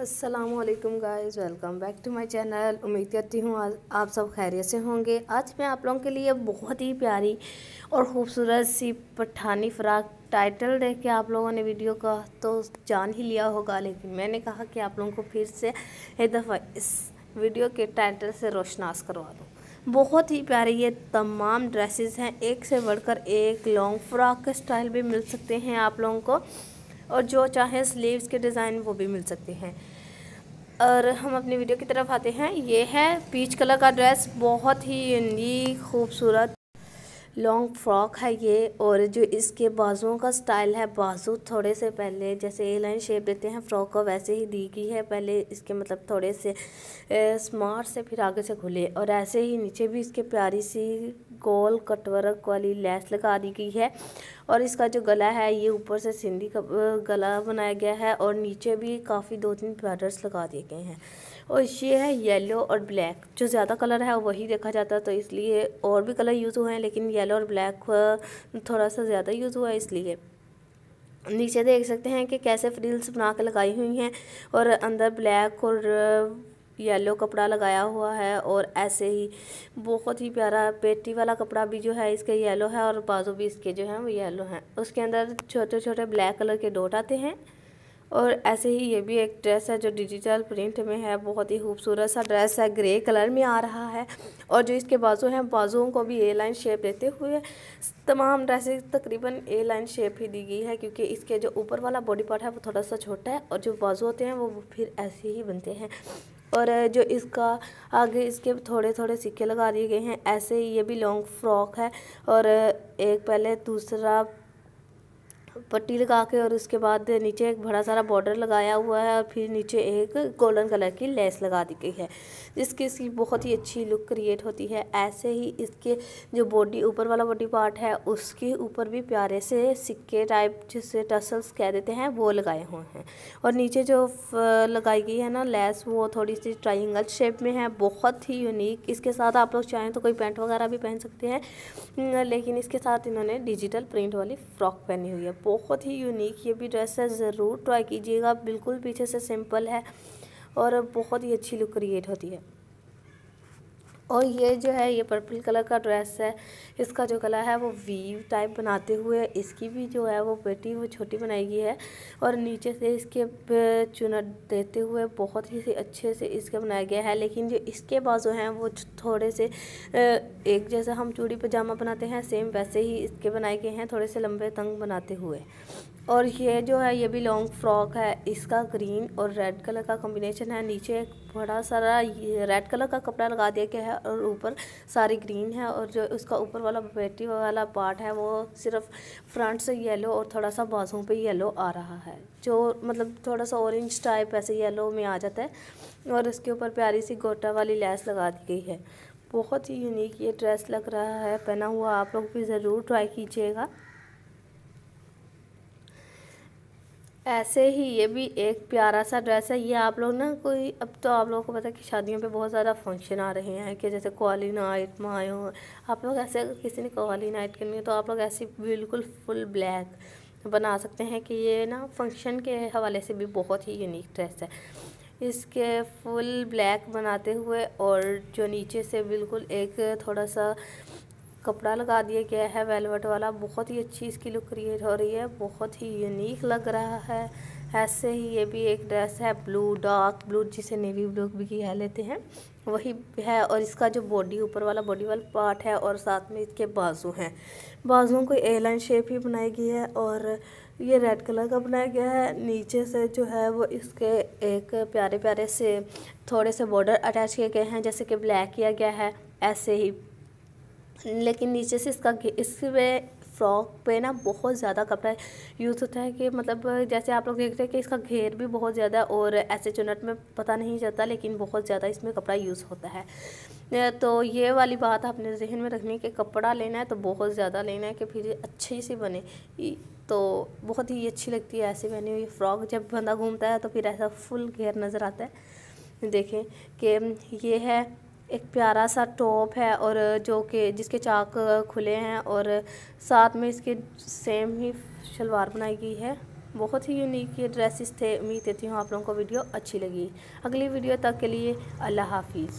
Aslam guys welcome back to my channel उम्मीद करती हूँ आप सब खैरियत से होंगे आज मैं आप लोगों के लिए बहुत ही प्यारी और ख़ूबसूरत सी पठानी फ़्राक टाइटल देख के आप लोगों ने वीडियो का तो जान ही लिया होगा लेकिन मैंने कहा कि आप लोगों को फिर से एक दफ़ा इस वीडियो के टाइटल से रोशनास करवा दूँ बहुत ही प्यारे ये तमाम ड्रेसेस हैं एक से बढ़कर एक लॉन्ग फ्रॉक के स्टाइल भी मिल सकते हैं आप लोगों को और जो चाहे स्लीव्स के डिज़ाइन वो भी मिल सकते हैं और हम अपनी वीडियो की तरफ आते हैं ये है पीच कलर का ड्रेस बहुत ही यूनिक खूबसूरत लॉन्ग फ्रॉक है ये और जो इसके बाजुओं का स्टाइल है बाजू थोड़े से पहले जैसे ए लाइन शेप देते हैं फ्रॉक को वैसे ही दी गई है पहले इसके मतलब थोड़े से स्मार्ट से फिर आगे से खुले और ऐसे ही नीचे भी इसके प्यारी सी गोल कटवर्क वाली लैस लगा दी गई है और इसका जो गला है ये ऊपर से सिंधी गला बनाया गया है और नीचे भी काफ़ी दो तीन पैडर्स लगा दिए गए हैं और ये है येलो और ब्लैक जो ज़्यादा कलर है वही देखा जाता है तो इसलिए और भी कलर यूज़ हुए हैं लेकिन येलो और ब्लैक थोड़ा सा ज़्यादा यूज़ हुआ है इसलिए नीचे देख सकते हैं कि कैसे फ्रिल्स बना के लगाई हुई हैं और अंदर ब्लैक और येलो कपड़ा लगाया हुआ है और ऐसे ही बहुत ही प्यारा पेटी वाला कपड़ा भी जो है इसके येलो है और बाजू भी इसके जो है वो येलो हैं उसके अंदर छोटे छोटे ब्लैक कलर के डोट आते हैं और ऐसे ही ये भी एक ड्रेस है जो डिजिटल प्रिंट में है बहुत ही खूबसूरत सा ड्रेस है ग्रे कलर में आ रहा है और जो इसके बाजू हैं बाजुओं को भी ए लाइन शेप देते हुए तमाम ड्रेसेस तकरीबन ए लाइन शेप ही दी गई है क्योंकि इसके जो ऊपर वाला बॉडी पार्ट है वो थोड़ा सा छोटा है और जो बाजू होते हैं वो फिर ऐसे ही बनते हैं और जो इसका आगे इसके थोड़े थोड़े सिक्के लगा दिए गए हैं ऐसे ही ये भी लॉन्ग फ्रॉक है और एक पहले दूसरा पट्टी लगा के और उसके बाद नीचे एक बड़ा सारा बॉर्डर लगाया हुआ है और फिर नीचे एक गोल्डन कलर की लेस लगा दी गई है जिसकी इसकी बहुत ही अच्छी लुक क्रिएट होती है ऐसे ही इसके जो बॉडी ऊपर वाला बॉडी पार्ट है उसके ऊपर भी प्यारे से सिक्के टाइप जिसे टसल्स कह देते हैं वो लगाए हुए हैं और नीचे जो लगाई गई है ना लेस वो थोड़ी सी ट्राइंगल शेप में है बहुत ही यूनिक इसके साथ आप लोग चाहें तो कोई पैंट वगैरह भी पहन सकते हैं लेकिन इसके साथ इन्होंने डिजिटल प्रिंट वाली फ़्रॉक पहनी हुई है बहुत ही यूनिक ये भी ड्रेस है ज़रूर ट्राई कीजिएगा बिल्कुल पीछे से सिंपल है और बहुत ही अच्छी लुक क्रिएट होती है और ये जो है ये पर्पल कलर का ड्रेस है इसका जो गला है वो वी टाइप बनाते हुए इसकी भी जो है वो बेटी वो छोटी बनाई गई है और नीचे से इसके चुनट देते हुए बहुत ही अच्छे से इसके बनाया गया है लेकिन जो इसके बाजू हैं वो थोड़े से एक जैसा हम चूड़ी पजामा बनाते हैं सेम वैसे ही इसके बनाए गए हैं थोड़े से लंबे तंग बनाते हुए और ये जो है ये भी लॉन्ग फ्रॉक है इसका ग्रीन और रेड कलर का कॉम्बिनेशन है नीचे एक बड़ा सारा रेड कलर का कपड़ा लगा दिया गया है और ऊपर सारी ग्रीन है और जो उसका ऊपर वाला बेटी वाला पार्ट है वो सिर्फ फ्रंट से येलो और थोड़ा सा बाजू पे येलो आ रहा है जो मतलब थोड़ा सा ऑरेंज टाइप ऐसे येलो में आ जाता है और इसके ऊपर प्यारी सी गोटा वाली लैस लगा दी गई है बहुत ही यूनिक ये ड्रेस लग रहा है पहना हुआ आप लोग भी ज़रूर ट्राई कीजिएगा ऐसे ही ये भी एक प्यारा सा ड्रेस है ये आप लोग ना कोई अब तो आप लोगों को पता है कि शादियों पे बहुत ज़्यादा फंक्शन आ रहे हैं कि जैसे कवाली नाइट मायो आप लोग ऐसे अगर किसी ने क्वाली नाइट करनी है तो आप लोग ऐसी बिल्कुल फुल ब्लैक बना सकते हैं कि ये ना फंक्शन के हवाले से भी बहुत ही यूनिक ड्रेस है इसके फुल ब्लैक बनाते हुए और जो नीचे से बिल्कुल एक थोड़ा सा कपड़ा लगा दिया गया है वेलवेट वाला बहुत ही अच्छी इसकी लुक क्रिएट हो रही है बहुत ही यूनिक लग रहा है ऐसे ही ये भी एक ड्रेस है ब्लू डार्क ब्लू जिसे नेवी ब्लू भी कह लेते हैं वही है और इसका जो बॉडी ऊपर वाला बॉडी वाला पार्ट है और साथ में इसके बाजू हैं बाजुओं को ए लाइन शेप ही बनाई गई है और ये रेड कलर का बनाया गया है नीचे से जो है वो इसके एक प्यारे प्यारे से थोड़े से बॉर्डर अटैच किए गए हैं जैसे कि ब्लैक किया गया है ऐसे ही लेकिन नीचे से इसका इसमें फ्रॉक पे ना बहुत ज़्यादा कपड़ा यूज़ होता है कि मतलब जैसे आप लोग देख रहे हैं कि इसका घेर भी बहुत ज़्यादा और ऐसे चुनट में पता नहीं चलता लेकिन बहुत ज़्यादा इसमें कपड़ा यूज़ होता है तो ये वाली बात आपने जहन में रखनी है कि कपड़ा लेना है तो बहुत ज़्यादा लेना है कि फिर अच्छी सी बने तो बहुत ही अच्छी लगती है ऐसे पहनी हुई फ्रॉक जब बंदा घूमता है तो फिर ऐसा फुल घेर नज़र आता है देखें कि ये है एक प्यारा सा टॉप है और जो कि जिसके चाक खुले हैं और साथ में इसके सेम ही शलवार बनाई गई है बहुत ही यूनिक ये ड्रेसेस थे उम्मीद देती हूँ आप लोगों को वीडियो अच्छी लगी अगली वीडियो तक के लिए अल्लाह हाफिज़